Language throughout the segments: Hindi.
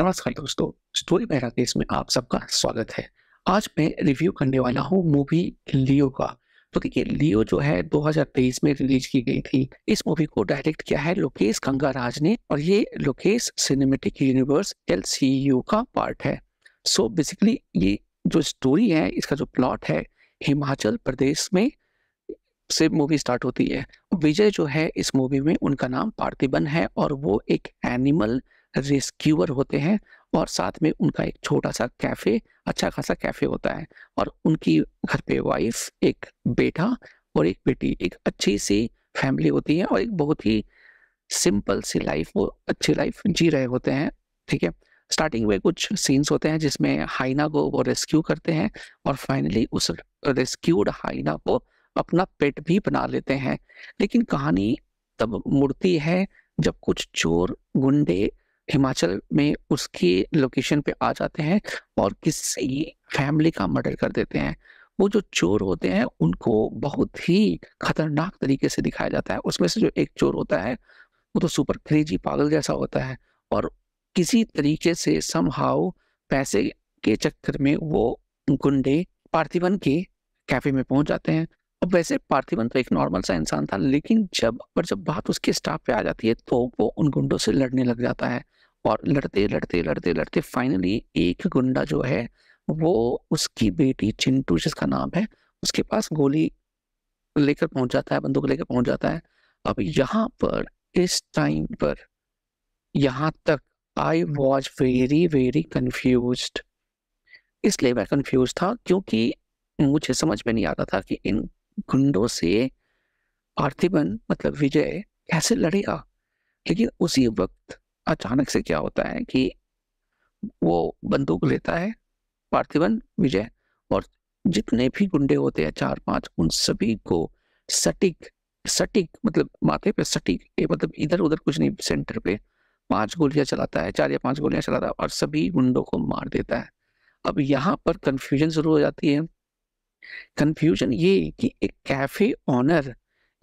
नमस्कार दोस्तों स्टोरी बहरा में आप सबका स्वागत है आज मैं रिव्यू करने वाला हूँ मूवी लियो का तो देखिए लियो जो है 2023 में रिलीज की गई थी इस मूवी को डायरेक्ट किया है लोकेश गंगाराज ने और ये लोकेश सिनेमेटिक यूनिवर्स एल का पार्ट है सो so बेसिकली ये जो स्टोरी है इसका जो प्लॉट है हिमाचल प्रदेश में से मूवी स्टार्ट होती है विजय जो है इस मूवी में उनका नाम पार्थिबन है और वो एक एनिमल रेस्क्यूअर होते हैं और साथ में उनका एक छोटा सा कैफ़े अच्छा खासा कैफ़े होता है और उनकी घर पे वाइफ एक बेटा और एक बेटी एक अच्छी सी फैमिली होती है और एक बहुत ही सिंपल सी लाइफ वो अच्छी लाइफ जी रहे होते हैं ठीक है स्टार्टिंग में कुछ सीन्स होते हैं जिसमें हाइना को वो रेस्क्यू करते हैं और फाइनली उस रेस्क्यूड हाइना को अपना पेट भी बना लेते हैं लेकिन कहानी तब मुड़ती है जब कुछ चोर गुंडे हिमाचल में उसके लोकेशन पे आ जाते हैं और किसी फैमिली का मर्डर कर देते हैं वो जो चोर होते हैं उनको बहुत ही खतरनाक तरीके से दिखाया जाता है उसमें से जो एक चोर होता है वो तो सुपर क्रेजी पागल जैसा होता है और किसी तरीके से समहाव पैसे के चक्कर में वो गुंडे पार्थिवन के कैफे में पहुंच जाते हैं अब वैसे पार्थिवन तो एक नॉर्मल सा इंसान था लेकिन जब पर जब बात उसके स्टाफ पे आ जाती है तो वो उन गुंडों से लड़ने लग जाता है और लड़ते लड़ते लड़ते लड़ते फाइनली एक गुंडा जो है वो उसकी बेटी चिंटू जिसका नाम है उसके पास गोली लेकर पहुंच जाता है बंदूक लेकर पहुंच जाता है अब यहाँ पर इस टाइम पर यहाँ तक I was very very confuse इसलिए मैं कन्फ्यूज था क्योंकि मुझे समझ में नहीं आता था कि इन गुंडों से आरतीबन मतलब विजय कैसे लड़ेगा लेकिन उसी वक्त अचानक से क्या होता है कि वो बंदूक लेता है पार्थिवन विजय और जितने भी गुंडे होते हैं चार पांच उन सभी को सटीक सटीक मतलब माथे पे सटीक ये मतलब इधर उधर कुछ नहीं सेंटर पे पांच गोलियां चलाता है चार या पांच गोलियां चलाता है और सभी गुंडों को मार देता है अब यहाँ पर कंफ्यूजन शुरू हो जाती है कंफ्यूजन ये कि एक कैफे ऑनर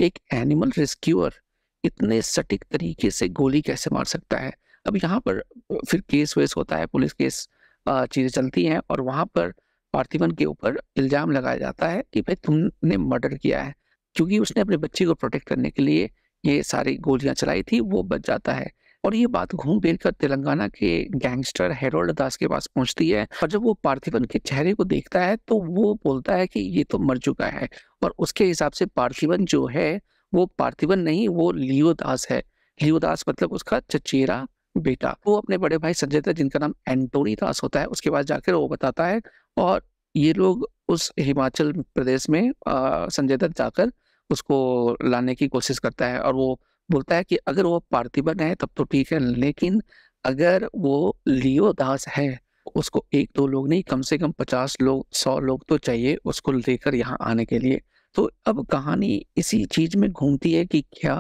एक एनिमल रेस्क्यूअर इतने सटीक तरीके से गोली कैसे मार सकता है अब यहाँ पर फिर केस वेस होता है पुलिस केस चीज़ें चलती हैं और वहाँ पर पार्थिवन के ऊपर इल्ज़ाम लगाया जाता है कि भाई तुमने मर्डर किया है क्योंकि उसने अपने बच्चे को प्रोटेक्ट करने के लिए ये सारी गोलियाँ चलाई थी वो बच जाता है और ये बात घूम फिर कर तेलंगाना के गैंगस्टर हेरोल्ड दास के पास पहुंचती है और जब वो पार्थिवन के चेहरे को देखता है तो वो बोलता है कि ये तो मर चुका है और उसके हिसाब से पार्थिवन जो है वो पार्थिवन नहीं वो लियोदास है लियोदास मतलब उसका चचेरा बेटा वो अपने बड़े भाई संजय दत्त जिनका नाम एंटोनी दास होता है उसके बाद जाकर वो बताता है और ये लोग उस हिमाचल प्रदेश में संजय दत्त जाकर उसको लाने की कोशिश करता है और वो बोलता है कि अगर वो पार्थिवन है तब तो ठीक है लेकिन अगर वो लियो दास है उसको एक दो लोग नहीं कम से कम पचास लोग सौ लोग तो चाहिए उसको लेकर यहाँ आने के लिए तो अब कहानी इसी चीज में घूमती है कि क्या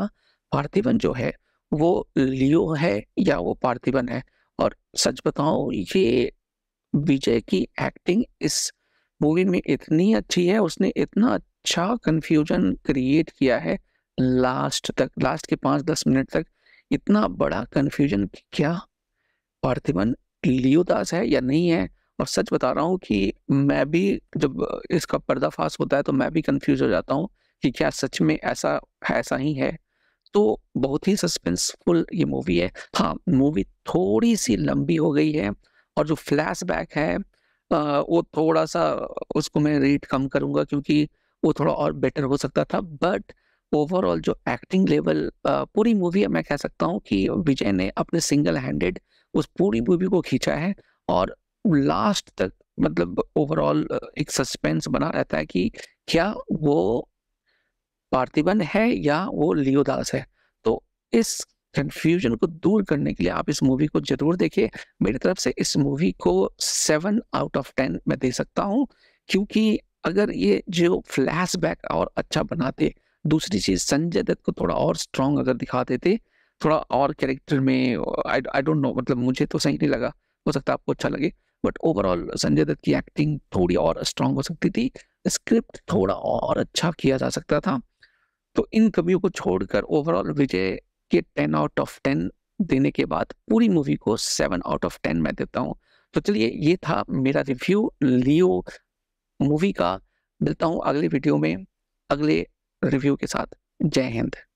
पार्थिवन जो है वो लियो है या वो पार्थिवन है और सच बताओ ये विजय की एक्टिंग इस मूवी में इतनी अच्छी है उसने इतना अच्छा कन्फ्यूजन क्रिएट किया है लास्ट तक लास्ट के पाँच दस मिनट तक इतना बड़ा कन्फ्यूजन क्या पार्थिवन लियो दास है या नहीं है और सच बता रहा हूँ कि मैं भी जब इसका पर्दाफाश होता है तो मैं भी कंफ्यूज हो जाता हूँ कि क्या सच में ऐसा ऐसा ही है तो बहुत ही सस्पेंसफुल ये मूवी है हाँ मूवी थोड़ी सी लंबी हो गई है और जो फ्लैशबैक है आ, वो थोड़ा सा उसको मैं रेट कम करूँगा क्योंकि वो थोड़ा और बेटर हो सकता था बट ओवरऑल जो एक्टिंग लेवल पूरी मूवी मैं कह सकता हूँ कि विजय ने अपने सिंगल हैंडेड उस पूरी मूवी को खींचा है और लास्ट तक मतलब ओवरऑल एक सस्पेंस बना रहता है कि क्या वो पार्थिबन है या वो लियोदास है तो इस कंफ्यूजन को दूर करने के लिए आप इस मूवी को जरूर देखिए मेरी तरफ से इस मूवी को सेवन आउट ऑफ टेन मैं दे सकता हूँ क्योंकि अगर ये जो फ्लैशबैक और अच्छा बनाते दूसरी चीज संजय दत्त को थोड़ा और स्ट्रॉन्ग अगर दिखा देते थोड़ा और कैरेक्टर में आई डोंट नो मतलब मुझे तो सही नहीं लगा हो सकता आपको अच्छा लगे बट ओवरऑल संजय दत्त की एक्टिंग थोड़ी और स्ट्रांग हो सकती थी स्क्रिप्ट थोड़ा और अच्छा किया जा सकता था तो इन कमियों को छोड़कर ओवरऑल विजय के टेन आउट ऑफ टेन देने के बाद पूरी मूवी को सेवन आउट ऑफ टेन मैं देता हूँ तो चलिए ये था मेरा रिव्यू लियो मूवी का मिलता हूँ अगले वीडियो में अगले रिव्यू के साथ जय हिंद